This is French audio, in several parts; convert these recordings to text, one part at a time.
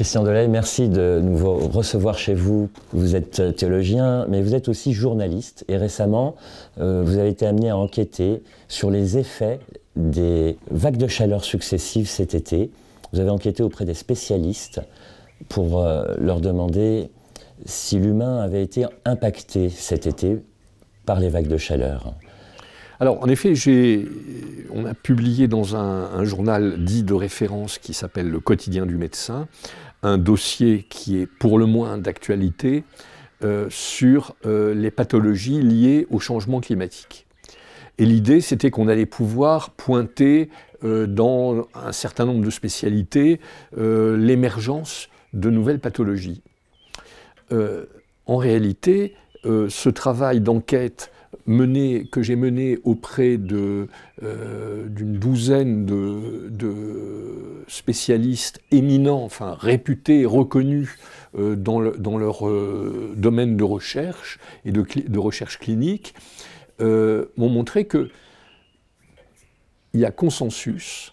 Christian Delay, merci de nous recevoir chez vous. Vous êtes euh, théologien, mais vous êtes aussi journaliste. Et récemment, euh, vous avez été amené à enquêter sur les effets des vagues de chaleur successives cet été. Vous avez enquêté auprès des spécialistes pour euh, leur demander si l'humain avait été impacté cet été par les vagues de chaleur. Alors, en effet, on a publié dans un, journal dit de référence qui s'appelle Le Quotidien du médecin un dossier qui est pour le moins d'actualité euh, sur euh, les pathologies liées au changement climatique. Et l'idée, c'était qu'on allait pouvoir pointer euh, dans un certain nombre de spécialités l'émergence de nouvelles pathologies. en réalité, ce travail d'enquête mené, que j'ai mené auprès euh, d'une douzaine de, spécialistes éminents, enfin réputés, reconnus euh, dans, dans, leur euh, domaine de recherche et de, de recherche clinique, m'ont montré que il y a consensus.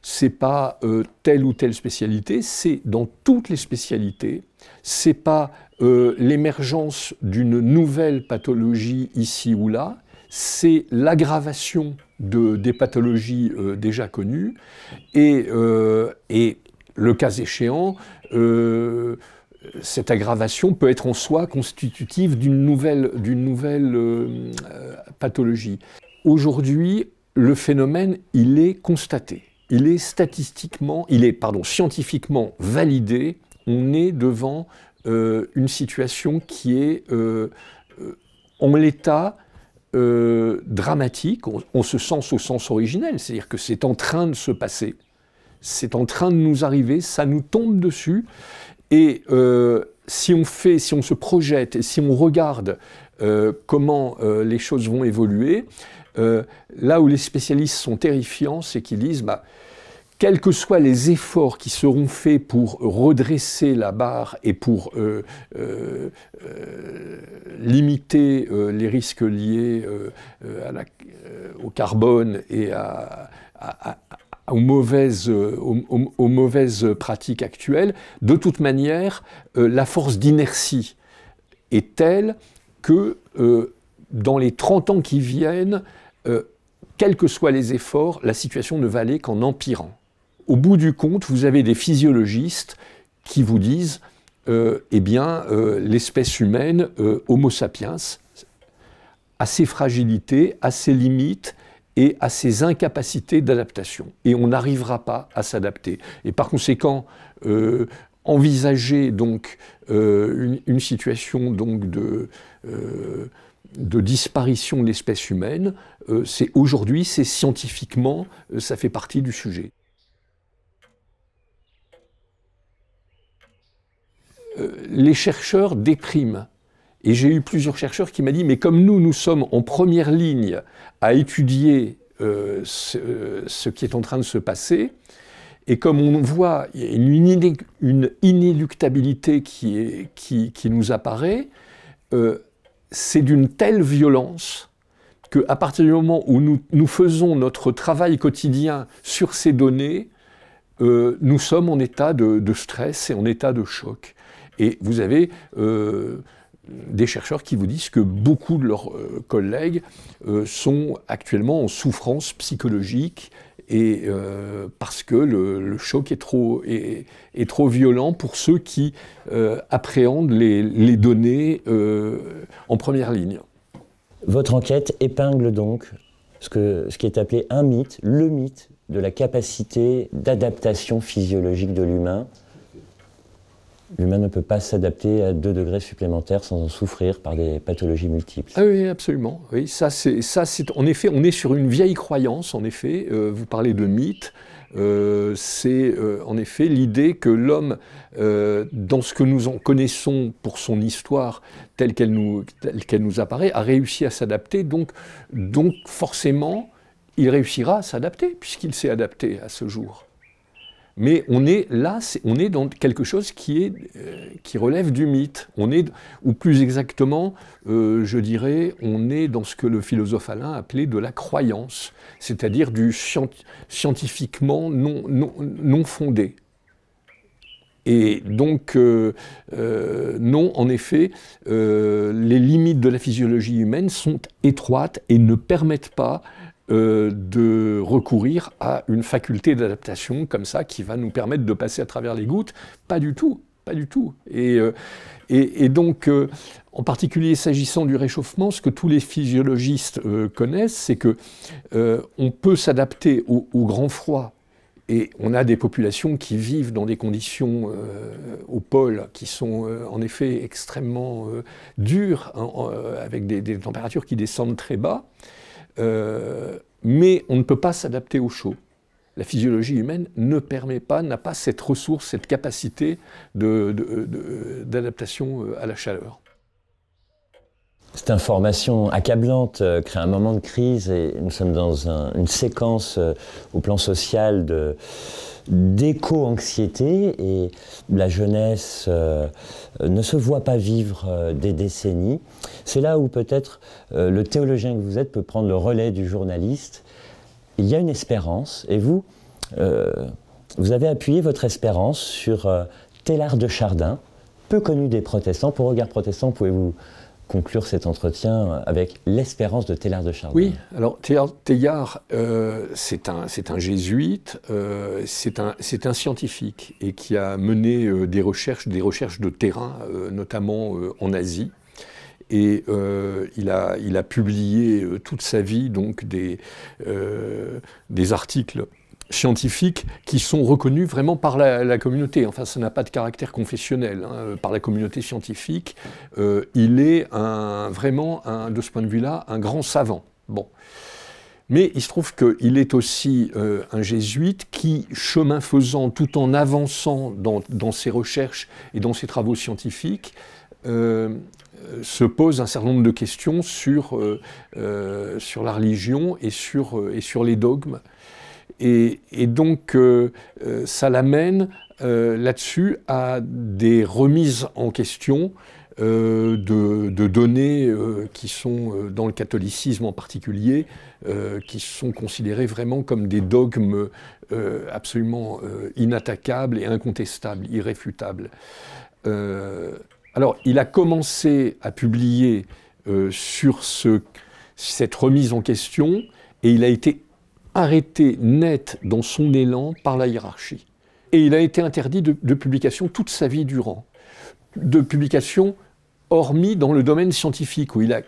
C'est pas telle ou telle spécialité, c'est dans toutes les spécialités, c'est pas euh, l'émergence d'une nouvelle pathologie ici ou là, c'est l'aggravation de, des pathologies euh, déjà connues euh, et, le cas échéant, cette aggravation peut être en soi constitutive d'une nouvelle, nouvelle pathologie. Aujourd'hui, le phénomène, il est constaté il est statistiquement, il est pardon, scientifiquement validé on est devant euh, une situation qui est, euh, euh, en l'état, dramatique, on, se sent au sens originel, c'est-à-dire que c'est en train de se passer, c'est en train de nous arriver, ça nous tombe dessus, et si on fait, si on se projette si on regarde comment les choses vont évoluer, là où les spécialistes sont terrifiants, c'est qu'ils disent, bah, quels que soient les efforts qui seront faits pour redresser la barre et pour euh, euh, euh, limiter les risques liés au carbone et aux, mauvaises, mauvaises, pratiques actuelles, de toute manière, la force d'inertie est telle que dans les 30 ans qui viennent, quels que soient les efforts, la situation ne va aller qu'en empirant au bout du compte, vous avez des physiologistes qui vous disent, euh, eh bien, euh, l'espèce humaine, euh, Homo sapiens, a ses fragilités, a ses limites et a ses incapacités d'adaptation. Et on n'arrivera pas à s'adapter. Et par conséquent, envisager donc une, situation donc de disparition de l'espèce humaine, c'est aujourd'hui, c'est scientifiquement, ça fait partie du sujet. Euh, les chercheurs dépriment. Et j'ai eu plusieurs chercheurs qui m'ont dit, mais comme nous, nous sommes en première ligne à étudier euh, euh, ce, qui est en train de se passer, et comme on voit une, inéluctabilité qui, nous apparaît, c'est d'une telle violence qu'à partir du moment où nous, faisons notre travail quotidien sur ces données, nous sommes en état de stress et en état de choc. Et vous avez euh, des chercheurs qui vous disent que beaucoup de leurs euh, collègues euh, sont actuellement en souffrance psychologique et parce que le, choc est trop, violent pour ceux qui appréhendent les, données en première ligne. Votre enquête épingle donc ce qui est appelé un mythe, le mythe de la capacité d'adaptation physiologique de l'humain L'humain ne peut pas s'adapter à deux degrés supplémentaires sans en souffrir par des pathologies multiples. Ah oui, absolument. Oui, ça, c'est, ça, c'est, en effet, on est sur une vieille croyance, en effet. Euh, vous parlez de mythe. Euh, c'est euh, en effet l'idée que l'homme, dans ce que nous en connaissons pour son histoire telle qu'elle nous, telle qu'elle nous apparaît, a réussi à s'adapter. Donc, donc forcément, il réussira à s'adapter puisqu'il s'est adapté à ce jour. Mais on est là, on est dans quelque chose qui, est, euh, qui relève du mythe. On est, ou plus exactement, euh, je dirais, on est dans ce que le philosophe Alain appelait de la croyance, c'est-à-dire du scientifiquement non, non, fondé. Et donc, euh, non, en effet, les limites de la physiologie humaine sont étroites et ne permettent pas euh, de recourir à une faculté d'adaptation comme ça qui va nous permettre de passer à travers les gouttes. Pas du tout, pas du tout. Et, euh, donc, euh, en particulier s'agissant du réchauffement, ce que tous les physiologistes connaissent, c'est que on peut s'adapter au, grand froid et on a des populations qui vivent dans des conditions au pôle qui sont en effet extrêmement dures, hein, avec des, températures qui descendent très bas. Euh, mais on ne peut pas s'adapter au chaud. La physiologie humaine ne permet pas, n'a pas cette ressource, cette capacité d'adaptation euh, à la chaleur. Cette information accablante euh, crée un moment de crise et nous sommes dans une séquence au plan social de, d'éco-anxiété et la jeunesse euh, ne se voit pas vivre euh, des décennies. C'est là où peut-être euh, le théologien que vous êtes peut prendre le relais du journaliste. Il y a une espérance et vous, vous avez appuyé votre espérance sur Tellard de Chardin, peu connu des protestants. Pour Regard Protestant, pouvez-vous conclure cet entretien avec l'espérance de Teilhard de Chardin. Oui, alors Teilhard, euh, c'est un, un, jésuite, euh, c'est un, un, scientifique et qui a mené euh, des, recherches, des recherches de terrain, notamment en Asie. Et il a, il, a, publié toute sa vie donc des, des articles scientifiques qui sont reconnus vraiment par la, communauté. Enfin, ça n'a pas de caractère confessionnel hein, euh, par la communauté scientifique. Euh, il est un, vraiment, de ce point de vue-là, un grand savant. Bon. Mais il se trouve qu'il est aussi euh, un jésuite qui, chemin faisant, tout en avançant dans, ses recherches et dans ses travaux scientifiques, se pose un certain nombre de questions sur, sur la religion et sur, et sur les dogmes. Et, donc, ça euh, euh, l'amène euh, là-dessus à des remises en question de, données qui sont, dans le catholicisme en particulier, qui sont considérées vraiment comme des dogmes absolument inattaquables et incontestables, irréfutables. alors, il a commencé à publier sur cette remise en question et il a été arrêté net dans son élan par la hiérarchie. Et il a été interdit de, publication toute sa vie durant, de publication hormis dans le domaine scientifique, où il a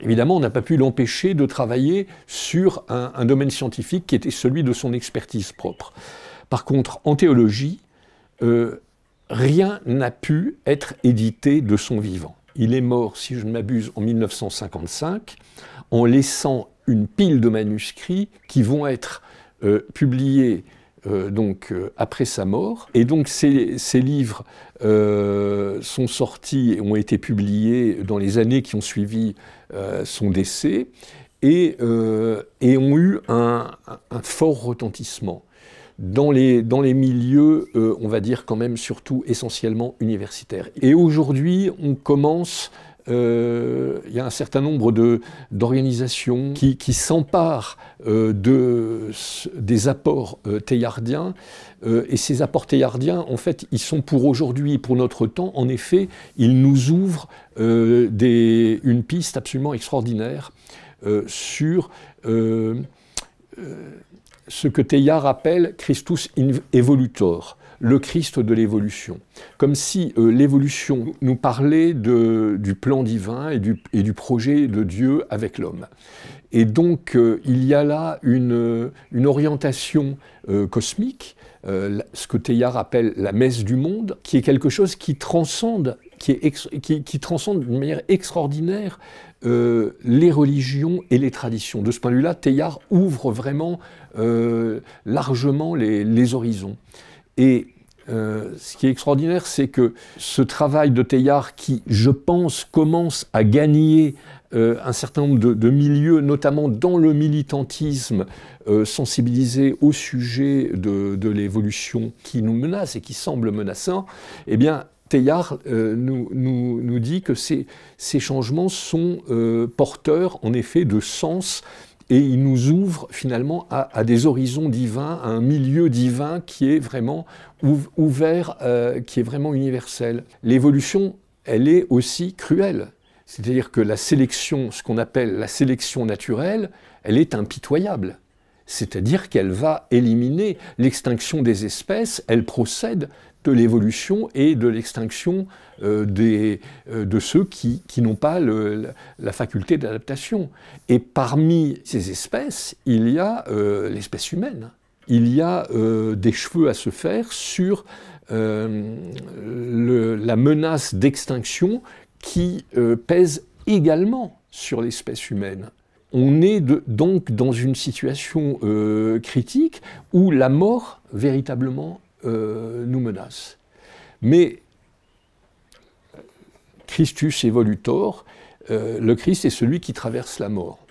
Évidemment, on n'a pas pu l'empêcher de travailler sur un, domaine scientifique qui était celui de son expertise propre. Par contre, en théologie, euh, rien n'a pu être édité de son vivant. Il est mort, si je ne m'abuse, en 1955, en laissant une pile de manuscrits qui vont être euh, publiés euh, donc euh, après sa mort. Et donc ces, livres sont sortis et ont été publiés dans les années qui ont suivi son décès et, ont eu un, fort retentissement. Dans les, dans les milieux, on va dire quand même surtout essentiellement universitaires. Et aujourd'hui, on commence euh, il y a un certain nombre d'organisations qui, s'emparent euh, des apports euh, théiardiens, et ces apports théiardiens, en fait, ils sont pour aujourd'hui, pour notre temps, en effet, ils nous ouvrent une piste absolument extraordinaire sur ce que Théiard appelle Christus evolutor, le Christ de l'évolution, comme si euh, l'évolution nous parlait du plan divin et du, projet de Dieu avec l'homme. Et donc euh, il y a là une, orientation euh, cosmique, ce que Teilhard appelle la messe du monde, qui est quelque chose qui transcende, qui, transcende d'une manière extraordinaire les religions et les traditions. De ce point de vue-là, Teilhard ouvre vraiment largement les horizons. Et euh, ce qui est extraordinaire, c'est que ce travail de Teilhard, qui, je pense, commence à gagner euh, un certain nombre de, milieux, notamment dans le militantisme, euh, sensibilisé au sujet de, l'évolution qui nous menace et qui semble menaçant, eh bien, Teilhard nous, dit que ces, ces changements sont porteurs en effet de sens et il nous ouvre finalement à, des horizons divins, à un milieu divin qui est vraiment ouvert, euh, qui est vraiment universel. L'évolution, elle est aussi cruelle. C'est-à-dire que la sélection, ce qu'on appelle la sélection naturelle, elle est impitoyable c'est-à-dire qu'elle va éliminer l'extinction des espèces, elle procède de l'évolution et de l'extinction euh, euh, de ceux qui, n'ont pas la faculté d'adaptation. Et parmi ces espèces, il y a euh, l'espèce humaine. Il y a des cheveux à se faire sur la menace d'extinction qui pèse également sur l'espèce humaine on est donc dans une situation euh, critique où la mort véritablement euh, nous menace. Mais Christus evolutor, euh, le Christ est celui qui traverse la mort.